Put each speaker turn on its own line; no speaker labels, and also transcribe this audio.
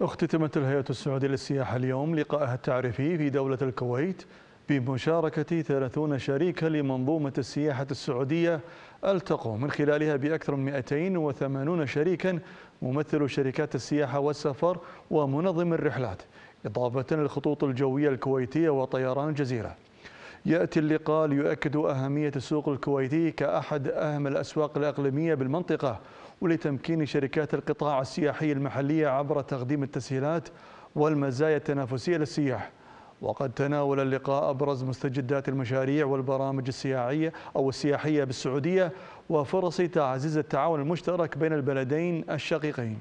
اختتمت الهيئة السعودية للسياحة اليوم لقاءها التعريفي في دولة الكويت بمشاركة 30 شريكا لمنظومة السياحة السعودية التقوا من خلالها بأكثر من 280 شريكا ممثل شركات السياحة والسفر ومنظم الرحلات إضافة للخطوط الجوية الكويتية وطيران الجزيرة يأتي اللقاء ليؤكد أهمية السوق الكويتي كأحد أهم الأسواق الأقليمية بالمنطقة ولتمكين شركات القطاع السياحي المحلية عبر تقديم التسهيلات والمزايا التنافسية للسياح وقد تناول اللقاء أبرز مستجدات المشاريع والبرامج السياحية أو السياحية بالسعودية وفرص تعزيز التعاون المشترك بين البلدين الشقيقين